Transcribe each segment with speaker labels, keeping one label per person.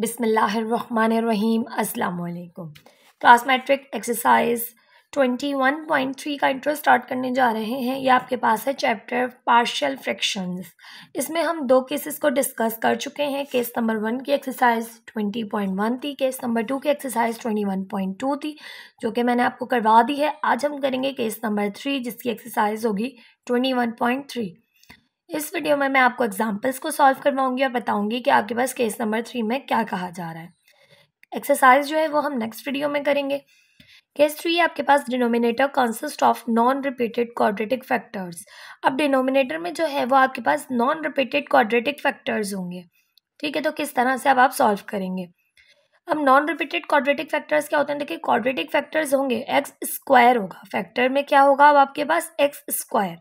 Speaker 1: बिसमीम अल्लाम class matric exercise twenty one point three का इंटरेस्ट स्टार्ट करने जा रहे हैं ये आपके पास है चैप्टर पार्शियल फ्रैक्शंस इसमें हम दो केसेस को डिस्कस कर चुके हैं केस नंबर वन की एक्सरसाइज ट्वेंटी पॉइंट वन थी केस नंबर टू की exercise twenty one point two थी जो कि मैंने आपको करवा दी है आज हम करेंगे केस नंबर थ्री जिसकी एक्सरसाइज होगी ट्वेंटी वन पॉइंट थ्री इस वीडियो में मैं आपको एग्जाम्पल्स को सॉल्व करवाऊंगी और बताऊंगी कि आपके पास केस नंबर थ्री में क्या कहा जा रहा है एक्सरसाइज जो है वो हम नेक्स्ट वीडियो में करेंगे केस थ्री आपके पास denominator consist of non repeated quadratic factors अब डिनोमिनेटर में जो है वो आपके पास नॉन रिपीटेड क्वाड्रेटिक फैक्टर्स होंगे ठीक है तो किस तरह से अब आप सॉल्व करेंगे अब नॉन रिपीटेड क्वाड्रेटिक फैक्टर्स क्या होते हैं देखिए क्वाड्रेटिक फैक्टर्स होंगे एक्स स्क्वायर होगा फैक्टर में क्या होगा अब आपके पास एक्स स्क्वायर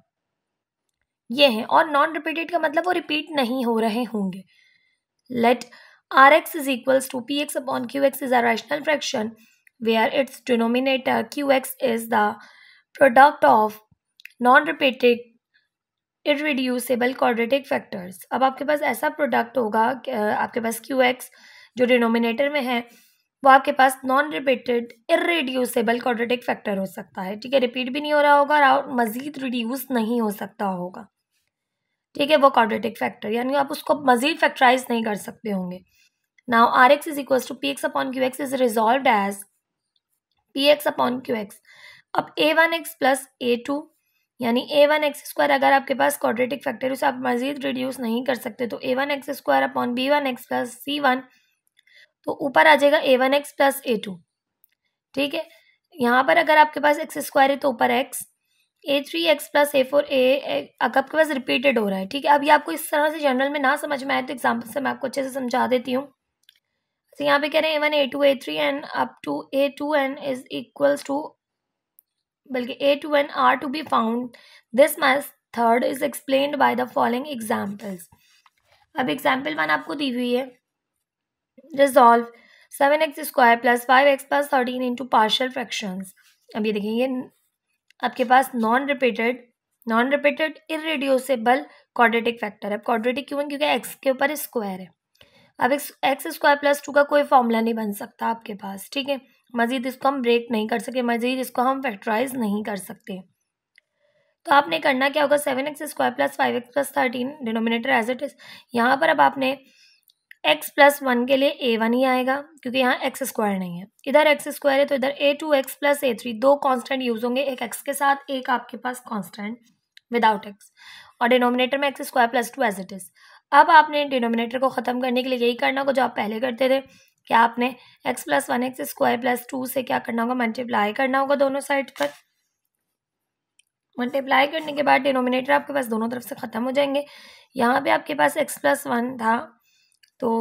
Speaker 1: ये हैं और नॉन रिपीटेड का मतलब वो रिपीट नहीं हो रहे होंगे let R x is equals to P x upon Q x is a rational fraction where are its denominator Q x is the product of non repeated irreducible quadratic factors अब आपके पास ऐसा product होगा आपके पास Q X जो denominator में है वो आपके पास non repeated irreducible quadratic factor हो सकता है ठीक है रिपीट भी नहीं हो रहा होगा और मज़ीद रिड्यूस नहीं हो सकता होगा ठीक है वो क्वाड्रेटिक फैक्टर यानी आप उसको मजीद फैक्टराइज नहीं कर सकते होंगे now R x is equal to P x upon Q x is resolve as P x upon Q x अब a one x plus a two यानी ए वन एक्स स्क्वायर अगर आपके पास क्वाड्रेटिक फैक्टर उसे आप मजीद reduce नहीं कर सकते तो a one x square upon b one x plus c one तो ऊपर आ जाएगा a one x plus a two ठीक है यहाँ पर अगर आपके पास एक्स स्क्वायर है तो ऊपर x a three x plus a four a आपके पास रिपीटेड हो रहा है ठीक है अभी आपको इस तरह से जनरल में ना समझ में आए तो एग्जाम्पल से मैं आपको अच्छे से समझा देती हूँ तो यहाँ पे कह रहे हैं a one a two a three n up to a two n is equals to बल्कि a two n are to be found this मैस थर्ड is explain by the following examples अब एग्जाम्पल वन आपको दी हुई है resolve seven x square plus five x plus thirteen into partial fractions अब ये देखेंगे आपके पास non repeated non repeated irreducible quadratic factor है क्वाड्रेटिक क्यों क्योंकि एक्स के ऊपर स्क्वायर है अब एक्स स्क्वायर प्लस टू का कोई फॉर्मूला नहीं बन सकता आपके पास ठीक है मज़ीद इसको हम ब्रेक नहीं कर सके मज़ीद इसको हम फैक्टराइज नहीं कर सकते तो आपने करना क्या होगा seven x square plus five x plus thirteen denominator as it is यहाँ पर अब आपने एक्स प्लस वन के लिए ए वन ही आएगा क्योंकि यहाँ एक्स स्क्वायर नहीं है इधर एक्स स्क्वायर है तो इधर a two x plus a three दो कांस्टेंट यूज होंगे एक एक्स के साथ एक आपके पास कांस्टेंट विदाउट एक्स और डिनोमिनेटर में x square plus two as it is अब आपने डिनोमिनेटर को ख़त्म करने के लिए यही करना होगा जो आप पहले करते थे कि आपने x plus one x square plus two से क्या करना होगा मल्टीप्लाई करना होगा दोनों साइड पर मल्टीप्लाई करने के बाद डिनोमिनेटर आपके पास दोनों तरफ से ख़त्म हो जाएंगे यहाँ पे आपके पास एक्स प्लस वन था तो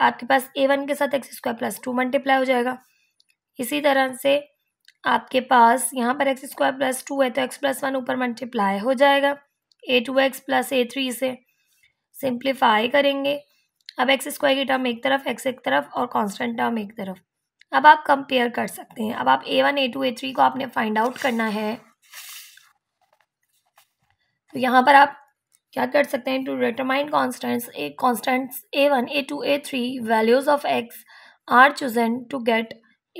Speaker 1: आपके पास ए वन के साथ x square plus two multiply हो जाएगा इसी तरह से आपके पास यहाँ पर एक्स स्क्वायर प्लस टू है तो एक्स प्लस वन ऊपर मल्टीप्लाई हो जाएगा a two x plus a three से सिंप्लीफाई करेंगे अब एक्स स्क्वायर की टर्म एक तरफ एक्स एक तरफ और कॉन्स्टेंट टर्म एक तरफ अब आप कंपेयर कर सकते हैं अब आप a one a two a three को आपने फाइंड आउट करना है तो यहाँ पर आप क्या कर सकते हैं to determine constants a constants a one a two a three values of x are chosen to get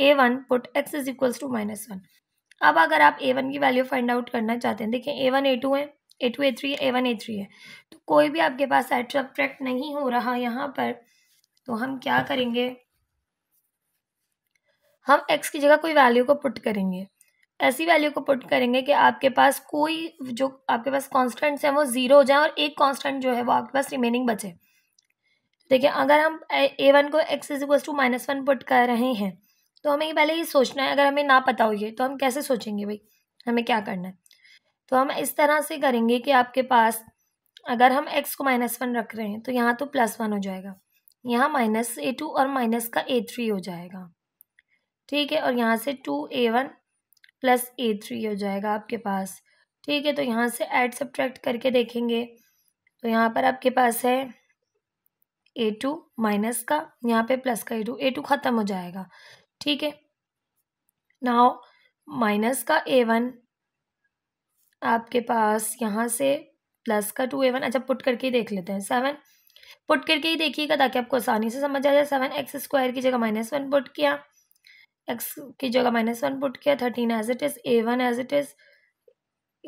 Speaker 1: a one put x is equals to minus one अब अगर आप ए वन की वैल्यू फाइंड आउट करना चाहते हैं देखिए a one a two है a two a three a one a three है तो कोई भी आपके पास एड सब्ट्रैक्ट नहीं हो रहा यहाँ पर तो हम क्या करेंगे हम एक्स की जगह कोई वैल्यू को पुट करेंगे ऐसी वैल्यू को पुट करेंगे कि आपके पास कोई जो आपके पास कांस्टेंट्स हैं वो ज़ीरो हो जाए और एक कांस्टेंट जो है वो आपके पास रिमेनिंग बचे देखिए अगर हम ए वन को x is equal to minus one put कर रहे हैं तो हमें पहले ये सोचना है अगर हमें ना पता हो ये तो हम कैसे सोचेंगे भाई हमें क्या करना है तो हम इस तरह से करेंगे कि आपके पास अगर हम एक्स को माइनस वन रख रहे हैं तो यहाँ तो प्लस वन हो जाएगा यहाँ माइनस ए टू और माइनस का ए थ्री हो जाएगा ठीक है और यहाँ से two a one plus a three हो जाएगा आपके पास ठीक है तो यहाँ से ऐड सब्ट्रैक्ट करके देखेंगे तो यहाँ पर आपके पास है ए टू माइनस का यहाँ पे प्लस का ए टू ए टू ख़त्म हो जाएगा ठीक है नाउ माइनस का ए वन आपके पास यहाँ से प्लस का टू ए वन अच्छा पुट करके ही देख लेते हैं सेवन पुट करके ही देखिएगा ताकि आपको आसानी से समझ आ जाए सेवन एक्स स्क्वायर की जगह माइनस वन पुट किया एक्स की जगह माइनस वन पुट किया thirteen as it is a one as it is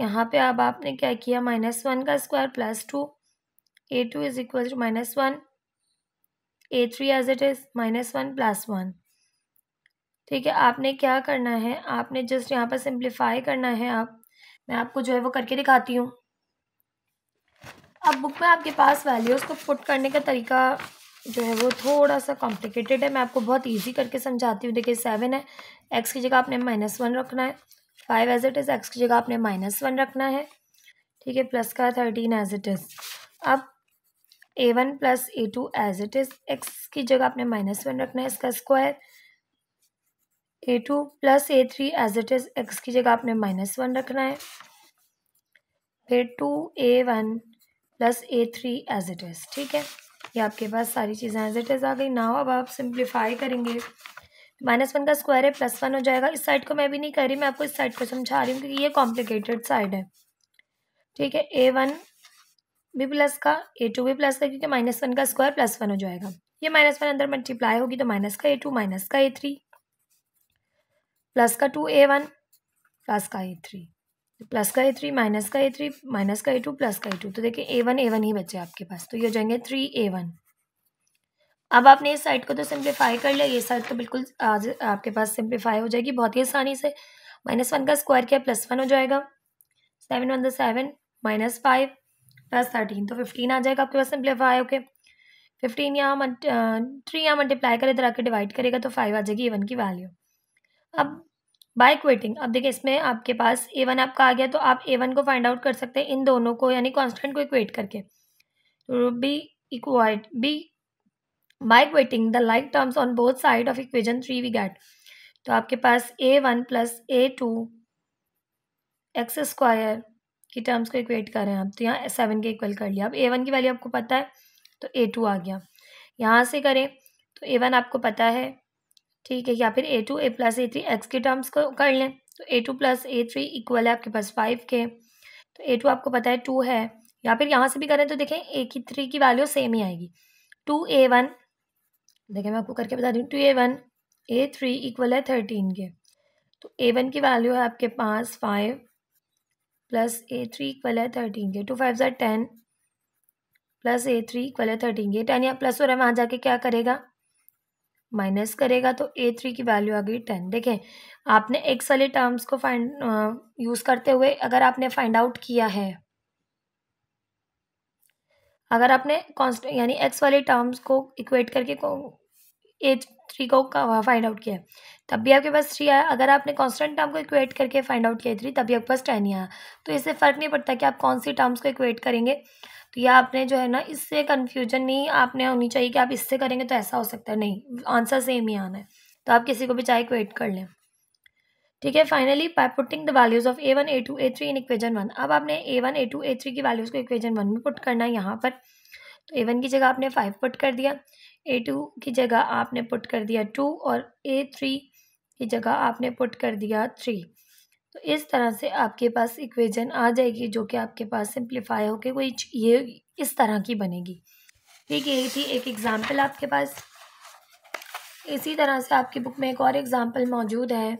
Speaker 1: यहाँ पे अब आपने क्या किया माइनस वन का square plus two a two is equal to minus one a three as it is minus one plus one ठीक है आपने क्या करना है आपने जस्ट यहाँ पर सिंप्लीफाई करना है आप मैं आपको जो है वो करके दिखाती हूँ अब बुक में आपके पास वैल्यूज़ को पुट करने का तरीका जो है वो थोड़ा सा कॉम्प्लिकेटेड है मैं आपको बहुत ईजी करके समझाती हूँ देखिए सेवन है एक्स की जगह आपने माइनस वन रखना है five as it is x की जगह आपने माइनस वन रखना है ठीक है प्लस का थर्टीन एज इट इज़ अब a one plus a two as it is x की जगह आपने माइनस वन रखना है इसका square a two plus a three as it is x की जगह आपने माइनस वन रखना है फिर two a one plus a three as it is ठीक है ये आपके पास सारी चीज़ें एज इट इज़ आ गई नाव अब आप सिंप्लीफाई करेंगे माइनस वन का स्क्वायर है प्लस वन हो जाएगा इस साइड को मैं भी नहीं कर रही मैं आपको इस साइड को समझा रही हूँ क्योंकि ये कॉम्प्लिकेटेड साइड है ठीक है ए वन भी प्लस का ए टू भी प्लस का क्योंकि माइनस वन का स्क्वायर प्लस वन हो जाएगा ये माइनस वन अंदर मल्टीप्लाई होगी तो माइनस का ए टू माइनस का ए थ्री प्लस का टू ए वन प्लस का ए थ्री प्लस का ए थ्री माइनस का ए थ्री माइनस का ए टू प्लस का ए टू तो देखिए ए वन ए वन ही बचे आपके पास तो ये हो जाएंगे थ्री ए वन अब आपने इस साइड को तो सिंप्लीफाई कर लिया ये साइड तो बिल्कुल आज आपके पास सिंप्लीफाई हो जाएगी बहुत ही आसानी से माइनस वन का स्क्वायर किया प्लस वन हो जाएगा seven one the seven minus five plus thirteen तो फिफ्टीन आ जाएगा आपके पास सिंप्लीफाई ओके फिफ्टीन यहाँ थ्री यहाँ मल्टीप्लाई करे इधर आके डिवाइड करेगा तो फाइव आ जाएगी ए वन की वैल्यू अब बाय क्वेटिंग अब देखिए इसमें आपके पास ए वन आपका आ गया तो आप ए वन को फाइंड आउट कर सकते हैं इन दोनों को यानी कॉन्स्टेंट को इक्वेट करके b equate b by equating the like terms on both side of equation three we get तो आपके पास a one plus a two x square की टर्म्स को इक्वेट कर रहे हैं आप तो यहाँ सेवन के इक्वल कर लिया अब ए वन की वैल्यू आपको पता है तो ए टू आ गया यहाँ से करें तो ए वन आपको पता है ठीक है या फिर a two a plus a three x के टर्म्स को कर लें तो a two plus a three equal है आपके पास फाइव के तो ए टू आपको पता है टू है या फिर यहाँ से भी करें तो देखें ए की थ्री की वैल्यू सेम ही आएगी टू ए वन देखें मैं आपको करके बता दूँ two a one a three equal है थर्टीन के तो ए वन की वैल्यू है आपके पास five plus a three equal है थर्टीन के टू फाइव ज़ार ten plus a three equal है थर्टीन के टेन या प्लस हो रहा है वहाँ जाके क्या करेगा माइनस करेगा तो ए थ्री की वैल्यू आ गई टेन देखें आपने एक्स वाले टर्म्स को फाइंड यूज़ करते हुए अगर आपने फाइंड आउट किया है अगर आपने कॉन्स्ट यानी एक्स वाले टर्म्स को इक्वेट करके एच थ्री को फाइंड आउट किया है तब भी आपके पास थ्री आया अगर आपने कॉन्स्टेंट टर्म को इक्वेट करके फाइंड आउट किया थ्री तब भी आपके पास टेन ही आया तो इससे फ़र्क नहीं पड़ता कि आप कौन सी टर्म्स को इक्वेट करेंगे तो यह आपने जो है ना इससे कन्फ्यूजन नहीं आपने होनी चाहिए कि आप इससे करेंगे तो ऐसा हो सकता है नहीं आंसर सेम ही आना है तो आप किसी को भी चाहे इक्वेट कर लें ठीक है finally by putting the values of a one a two a three in equation one अब आपने a one a two a three की वैल्यूज़ को इक्वेजन वन में पुट करना है यहाँ पर तो ए वन की जगह आपने फाइव पुट कर दिया ए टू की जगह आपने पुट कर दिया टू और ए थ्री की जगह आपने पुट कर दिया थ्री तो इस तरह से आपके पास इक्वेशन आ जाएगी जो कि आपके पास सिंप्लीफाई होके कोई ये इस तरह की बनेगी ठीक है ये थी एक एग्ज़ाम्पल आपके पास इसी तरह से आपकी बुक में एक और एग्ज़ाम्पल मौजूद है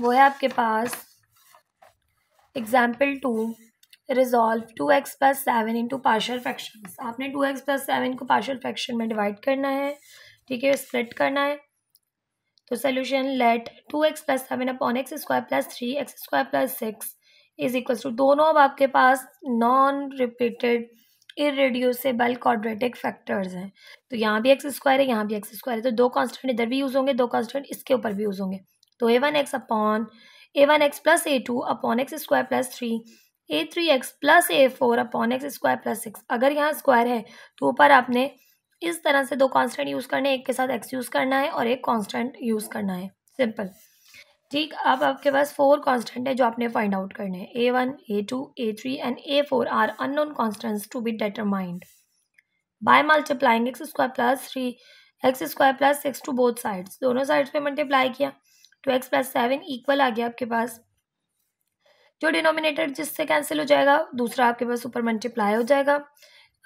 Speaker 1: वो है आपके पास example two resolve two x plus seven in two partial fraction आपने टू एक्स प्लस सेवन को पार्शल फ्रैक्शन में डिवाइड करना है ठीक है स्प्लिट करना है तो solution let two x plus seven upon x square plus three x square plus six is equal to दोनों अब आपके पास non repeated irreducible quadratic factors हैं तो यहाँ भी एक्स स्क्वायर है यहाँ भी एक्स स्क्वायर है तो दो कॉन्स्टेंट इधर भी यूज़ होंगे दो कॉन्स्टेंट इसके ऊपर भी यूज़ होंगे तो a one x upon a one x plus a two upon x square plus three a three x plus a four upon x square plus six अगर यहाँ स्क्वायर है तो ऊपर आपने इस तरह से दो कांस्टेंट यूज़ करने एक के साथ एक्स यूज़ करना है और एक कांस्टेंट यूज़ करना है सिंपल ठीक अब आपके पास फोर कांस्टेंट है जो आपने फाइंड आउट करने हैं a one a two a three and a four are unknown constants to be determined by multiplying x square plus three x square plus six to both sides दोनों sides पे multiply किया two x plus seven equal आ गया आपके पास जो denominator जिससे cancel हो जाएगा दूसरा आपके पास ऊपर मल्टीप्लाई हो जाएगा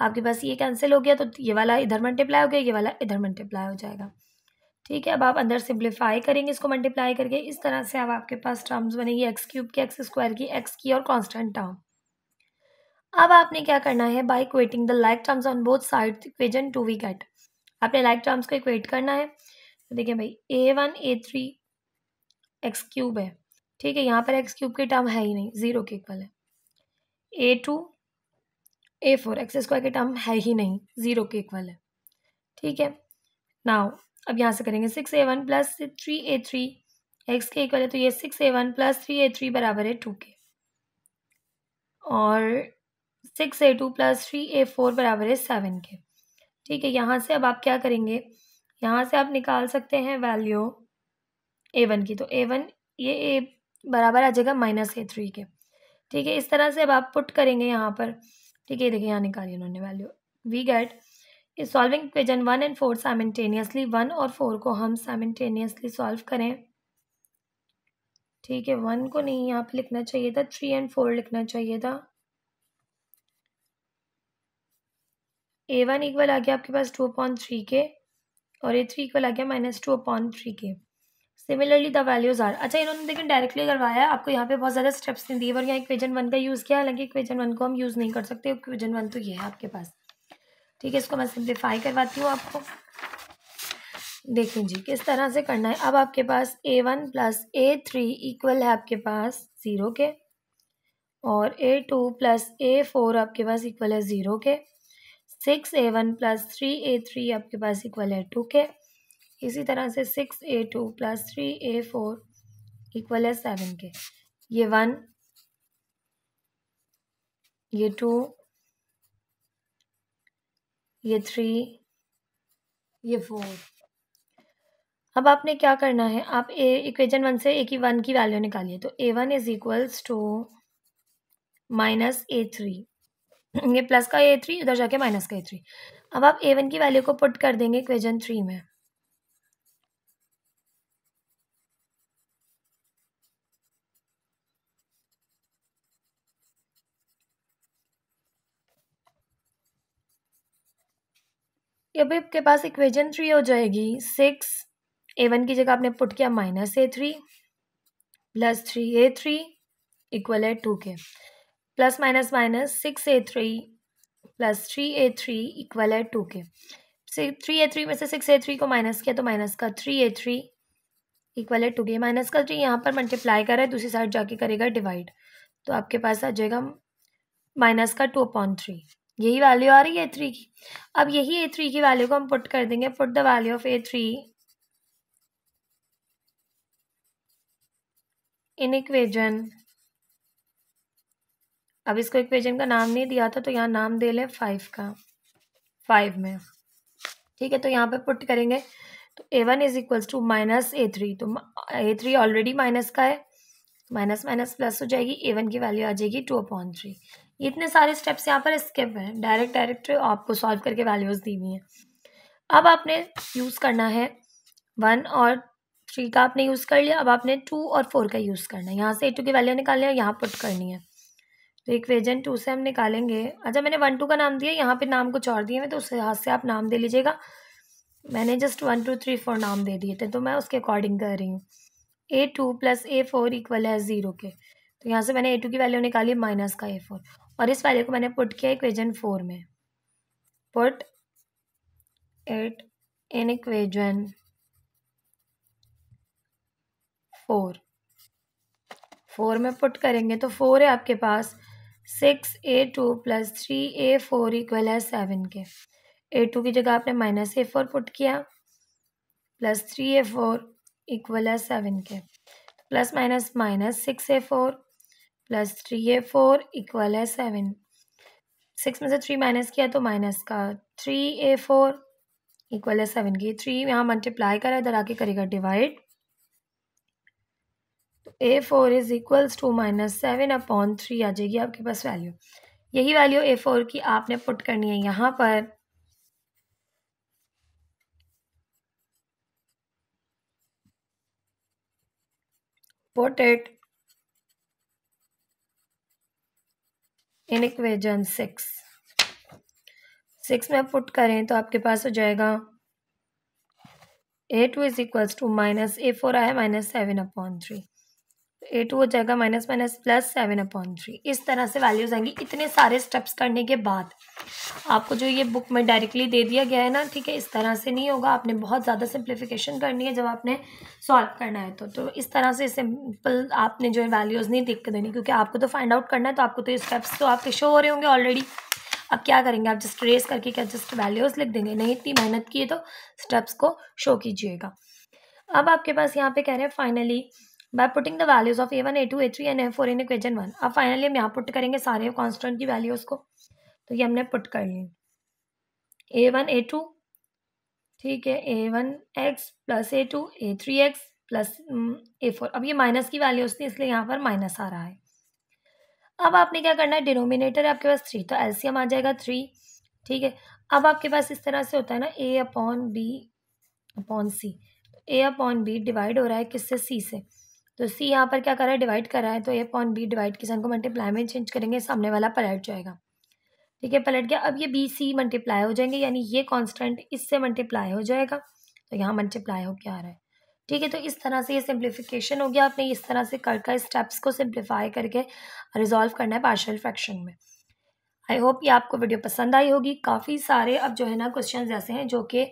Speaker 1: आपके पास ये कैंसिल हो गया तो ये वाला इधर मल्टीप्लाई हो गया ये वाला इधर मल्टीप्लाई हो जाएगा ठीक है अब आप अंदर सिम्प्लीफाई करेंगे इसको मल्टीप्लाई करके इस तरह से अब आपके पास टर्म्स बनेगी एक्स क्यूब की एक्स स्क्वायर की एक्स की और कॉन्स्टेंट टर्म अब आपने क्या करना है by equating the like terms on both side equation two we get आपने लाइक टर्म्स को इक्वेट करना है तो देखिए भाई a one a three x cube है ठीक है यहाँ पर एक्स क्यूब की टर्म है ही नहीं ज़ीरो के इक्वल है a two a four x square की टर्म है ही नहीं ज़ीरो के इक्वल है ठीक है नाउ अब यहाँ से करेंगे six a one plus three a three x के इक्वल है तो ये six a one plus three a three बराबर है टू के और six a two plus three a four बराबर है सेवन के ठीक है यहाँ से अब आप क्या करेंगे यहाँ से आप निकाल सकते हैं वैल्यू ए वन की तो ए वन ये ए बराबर आ जाएगा माइनस के थ्री के ठीक है इस तरह से अब आप पुट करेंगे यहाँ पर ठीक है देखिए यहाँ निकाली उन्होंने value we get is solving equation one and four simultaneously one और फोर को हम साइमेंटेनियसली सॉल्व करें ठीक है वन को नहीं यहाँ पे लिखना चाहिए था थ्री एंड फोर लिखना चाहिए था ए वन इक्वल आ गया आपके पास टू अपॉइंट थ्री के और ए थ्री इक्वल आ गया माइनस टू अपॉइंट थ्री के सिमिलरली द वैल्यूज आर अच्छा इन्होंने देखिए डायरेक्टली करवाया आपको यहाँ पे बहुत ज़्यादा स्टेप्स नहीं दिए और यहाँ इक्वेजन वन का यूज़ किया हालांकि इक्वेजन वन को हम यूज़ नहीं कर सकते इक्वेजन वन तो ये है आपके पास ठीक है इसको मैं सिंप्लीफाई करवाती हूँ आपको देखें जी किस तरह से करना है अब आपके पास a one plus a three equal है आपके पास ज़ीरो के और a two plus a four आपके पास इक्वल है ज़ीरो के six a one plus three a three आपके पास इक्वल है टू के इसी तरह से six a two plus three a four equal है सेवन के ये वन ये टू ये थ्री ये फोर अब आपने क्या करना है आप ए इक्वेशन वन से ए की वन की वैल्यू निकालिए तो a one is equals to minus a three ये प्लस का ए थ्री उधर जाके माइनस का ए थ्री अब आप ए वन की वैल्यू को पुट कर देंगे इक्वेशन थ्री में ये अभी आपके पास इक्वेजन थ्री हो जाएगी सिक्स ए वन की जगह आपने पुट किया minus a three plus three a three equal है टू के plus minus minus six a three plus three a three equal है टू के थ्री ए थ्री में से सिक्स ए थ्री को माइनस किया तो माइनस का थ्री ए थ्री इक्वल है टू के माइनस का थ्री यहाँ पर मल्टीप्लाई करा है दूसरी साइड जाके करेगा डिवाइड तो आपके पास आ जाएगा माइनस का टू अपॉन थ्री यही वैल्यू आ रही है ए थ्री की अब यही ए थ्री की वैल्यू को हम पुट कर देंगे put the value of a three in equation अब इसको इक्वेजन का नाम नहीं दिया था तो यहाँ नाम दे ले फाइव का फाइव में ठीक है तो यहाँ पे पुट करेंगे तो a one is equals to minus a three तो ए थ्री ऑलरेडी माइनस का है माइनस माइनस प्लस हो जाएगी ए वन की वैल्यू आ जाएगी टू अपॉइंट थ्री इतने सारे स्टेप्स यहाँ पर स्किप हैं डायरेक्ट डायरेक्ट आपको सॉल्व करके वैल्यूज़ दी हुई हैं अब आपने यूज़ करना है वन और थ्री का आपने यूज़ कर लिया अब आपने टू और फोर का यूज़ करना है यहाँ से ए टू की वैल्यू निकालनी है यहाँ पुट करनी है तो इक्वेजन टू से हम निकालेंगे अच्छा मैंने वन टू का नाम दिया यहाँ पे नाम कुछ और दिए हैं तो उस हाथ से आप नाम दे लीजिएगा मैंने just one two three four नाम दे दिए थे तो मैं उसके अकॉर्डिंग कर रही हूँ a two plus a four equal है ज़ीरो के तो यहाँ से मैंने ए टू की वैल्यू निकाली माइनस का ए फोर और इस वाले को मैंने पुट किया इक्वेजन फोर में put it in equation four four में पुट करेंगे तो फोर है आपके पास six a two plus three a four equal है सेवन के ए टू की जगह आपने माइनस ए फोर पुट किया plus three a four equal है सेवन के plus minus minus six a four plus three है फोर इक्वल है सेवन सिक्स में से थ्री माइनस किया तो माइनस का थ्री ए फोर इक्वल है सेवन की थ्री यहाँ मल्टीप्लाई करा इधर आके करेगा डिवाइड तो a four is equals to minus seven upon three आ जाएगी आपके पास वैल्यू यही वैल्यू ए फोर की आपने पुट करनी है यहाँ पर it in equation six six में आप पुट करें तो आपके पास हो जाएगा a two is equals to minus a four आया minus seven upon three eight हो जाएगा minus minus plus seven upon three इस तरह से वैल्यूज आएंगी इतने सारे स्टेप्स करने के बाद आपको जो ये बुक में डायरेक्टली दे दिया गया है ना ठीक है इस तरह से नहीं होगा आपने बहुत ज़्यादा सिंप्लीफिकेशन करनी है जब आपने सॉल्व करना है तो तो इस तरह से सिंपल आपने जो है वैल्यूज़ नहीं देख देनी क्योंकि आपको तो फाइंड आउट करना है तो आपको तो ये स्टेप्स तो आपके शो हो रहे होंगे ऑलरेडी अब क्या करेंगे आप जस्ट रेस करके क्या जस्ट वैल्यूज़ लिख देंगे नहीं इतनी मेहनत की है तो स्टेप्स को शो कीजिएगा अब आपके पास यहाँ पे कह रहे हैं finally by putting the values of a one a two a three and a four in question one अब फाइनली हम यहाँ पुट करेंगे सारे कॉन्स्टेंट की वैल्यूज को तो ये हमने पुट कर लिए ए वन ए टू ठीक है a one x plus a two a three x plus a four अब ये माइनस की वैल्यूज थी इसलिए यहाँ पर माइनस आ रहा है अब आपने क्या करना है डिनोमिनेटर है आपके पास थ्री तो एलसीएम आ जाएगा थ्री ठीक है अब आपके पास इस तरह से होता है ना a upon b upon c a upon b divide हो रहा है किससे सी से तो सी यहाँ पर क्या कर रहा है डिवाइड कर रहा है तो ए अपॉन बी डिवाइड किसान को मल्टीप्लाई में चेंज करेंगे सामने वाला पलट जाएगा ठीक है पलट गया अब ये बी सी मल्टीप्लाई हो जाएंगे यानी ये कॉन्स्टेंट इससे मल्टीप्लाई हो जाएगा तो यहाँ मल्टीप्लाई हो क्या रहा है ठीक है तो इस तरह से ये सिंप्लीफिकेशन हो गया आपने इस तरह से कर कर स्टेप्स को सिंप्लीफाई करके रिजॉल्व करना है पार्शल फ्रैक्शन में आई होप ये आपको वीडियो पसंद आई होगी काफ़ी सारे अब जो है ना क्वेश्चन ऐसे हैं जो कि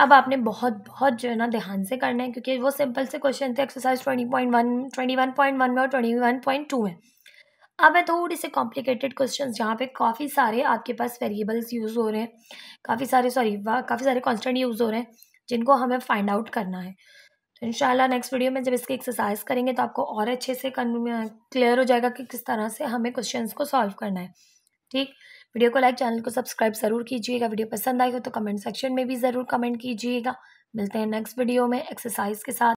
Speaker 1: अब आपने बहुत बहुत जो है ना ध्यान से करना है क्योंकि वो सिंपल से क्वेश्चन थे exercise twenty point one twenty one point one में और ट्वेंटी वन पॉइंट टू में अब है थोड़ी से कॉम्प्लिकेटेड क्वेश्चन जहाँ पे काफ़ी सारे आपके पास वेरिएबल्स यूज़ हो रहे हैं काफ़ी सारे सॉरी काफ़ी सारे कॉन्स्टेंट यूज़ हो रहे हैं जिनको हमें फाइंड आउट करना है तो शाला नेक्स्ट वीडियो में जब इसकी एक्सरसाइज करेंगे तो आपको और अच्छे से क्लियर हो जाएगा कि किस तरह से हमें क्वेश्चन को सॉल्व करना है ठीक वीडियो को लाइक चैनल को सब्सक्राइब ज़रूर कीजिएगा वीडियो पसंद आई हो तो कमेंट सेक्शन में भी ज़रूर कमेंट कीजिएगा मिलते हैं नेक्स्ट वीडियो में एक्सरसाइज के साथ